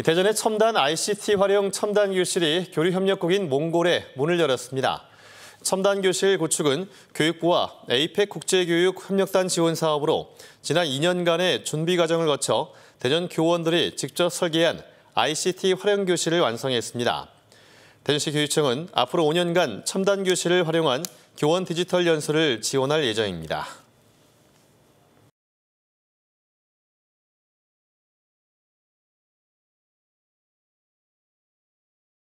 대전의 첨단 ICT 활용 첨단 교실이 교류 협력국인 몽골에 문을 열었습니다. 첨단 교실 구축은 교육부와 에이펙 국제교육 협력단 지원 사업으로 지난 2년간의 준비 과정을 거쳐 대전 교원들이 직접 설계한 ICT 활용 교실을 완성했습니다. 대전시 교육청은 앞으로 5년간 첨단 교실을 활용한 교원 디지털 연수를 지원할 예정입니다.